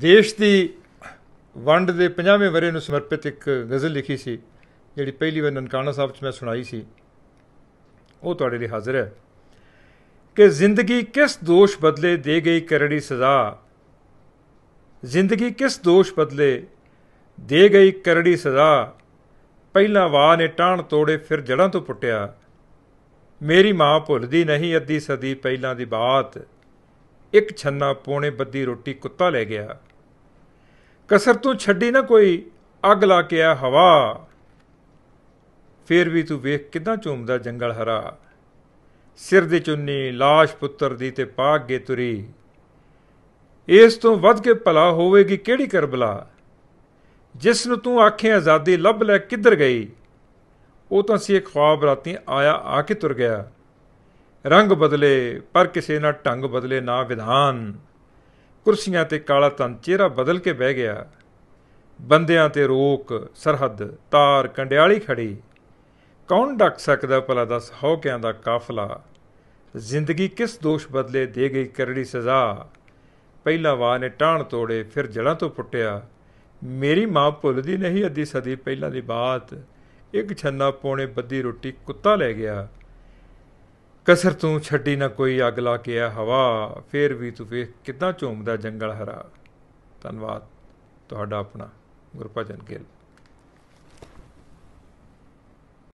ਦੇਸ਼ ਦੀ ਵੰਡ ਦੇ 50ਵੇਂ ਵਰੇ ਨੂੰ ਸਮਰਪਿਤ ਇੱਕ ਗਜ਼ਲ ਲਿਖੀ ਸੀ ਜਿਹੜੀ ਪਹਿਲੀ ਵਾਰ ਨਨਕਾਣਾ ਸਾਹਿਬ 'ਚ ਮੈਂ ਸੁਣਾਈ ਸੀ ਉਹ ਤੁਹਾਡੇ ਲਈ ਹਾਜ਼ਰ ਹੈ ਕਿ ਜ਼ਿੰਦਗੀ ਕਿਸ ਦੋਸ਼ ਬਦਲੇ ਦੇ ਗਈ ਕਰੜੀ ਸਜ਼ਾ ਜ਼ਿੰਦਗੀ ਕਿਸ ਦੋਸ਼ ਬਦਲੇ ਦੇ ਗਈ ਕਰੜੀ ਸਜ਼ਾ ਪਹਿਲਾ ਵਾਹ ਨੇ ਟਾਣ ਤੋੜੇ ਫਿਰ ਜੜਾਂ ਤੋਂ ਪੁੱਟਿਆ ਮੇਰੀ ਮਾਂ ਭੁੱਲਦੀ ਨਹੀਂ ਅੱਧੀ ਸਦੀ ਪਹਿਲਾਂ ਦੀ ਬਾਤ ਇੱਕ ਛੰਨਾ ਪੋਣੇ ਬੱਦੀ ਰੋਟੀ ਕੁੱਤਾ ਲੈ ਗਿਆ ਕਸਰ ਤੂੰ ਛੱਡੀ ਨਾ ਕੋਈ ਅੱਗ ਲਾ ਕੇ ਆ ਹਵਾ ਫੇਰ ਵੀ ਤੂੰ ਵੇਖ ਕਿਦਾਂ ਝੂਮਦਾ ਜੰਗਲ ਹਰਾ ਸਿਰ ਦੇ ਚੁੰਨੀ লাশ ਪੁੱਤਰ ਦੀ ਤੇ ਪਾਗ ਗੇ ਤੁਰੀ ਇਸ ਤੋਂ ਵੱਧ ਕੇ ਭਲਾ ਹੋਵੇਗੀ ਕਿਹੜੀ ਕਰਬਲਾ ਜਿਸ ਨੂੰ ਤੂੰ ਆਖੇ ਆਜ਼ਾਦੀ ਲੱਭ ਲੈ ਕਿੱਧਰ ਗਈ ਉਹ ਤਾਂ ਸੀ ਇੱਕ ਖੁਆਬ ਰਾਤੀ ਆਇਆ ਆ ਕੇ ਤੁਰ ਗਿਆ ਰੰਗ ਬਦਲੇ ਪਰ ਕਿਸੇ ਨਾ ਢੰਗ ਬਦਲੇ ਨਾ ਵਿਧਾਨ ਕੁਰਸੀਆਂ ਤੇ ਕਾਲਾ ਤਨ ਚਿਹਰਾ ਬਦਲ ਕੇ ਬਹਿ ਗਿਆ ਬੰਦਿਆਂ ਤੇ ਰੋਕ ਸਰਹੱਦ ਤਾਰ ਕੰਡਿਆਲੀ ਖੜੀ ਕੌਣ ਡੱਕ ਸਕਦਾ ਭਲਾ ਦੱਸ ਹੌਕਿਆਂ ਦਾ ਕਾਫਲਾ ਜ਼ਿੰਦਗੀ ਕਿਸ ਦੋਸ਼ ਬਦਲੇ ਦੇ ਗਈ ਕਰੜੀ ਸਜ਼ਾ ਪਹਿਲਾ ਵਾਰ ਨੇ ਟਾਣ ਤੋੜੇ ਫਿਰ ਜੜਾਂ ਤੋਂ ਪੁੱਟਿਆ ਮੇਰੀ ਮਾਂ ਭੁੱਲਦੀ ਨਹੀਂ ਅੱਧੀ ਸਦੀ ਪਹਿਲਾਂ ਦੀ ਬਾਤ ਇੱਕ ਛੰਨਾ ਪੋਣੇ ਬੱਦੀ ਰੋਟੀ ਕੁੱਤਾ ਲੈ ਗਿਆ ਕਸਰ ਤੂੰ ਛੱਡੀ ਨਾ ਕੋਈ ਅੱਗ ਲਾ ਕੇ ਆ ਹਵਾ ਫੇਰ ਵੀ ਤੂੰ ਵੇਖ ਕਿਦਾਂ ਝੂਮਦਾ ਜੰਗਲ ਹਰਾ ਧੰਨਵਾਦ ਤੁਹਾਡਾ ਆਪਣਾ ਗੁਰਪਾਜਨ ਗਿੱਲ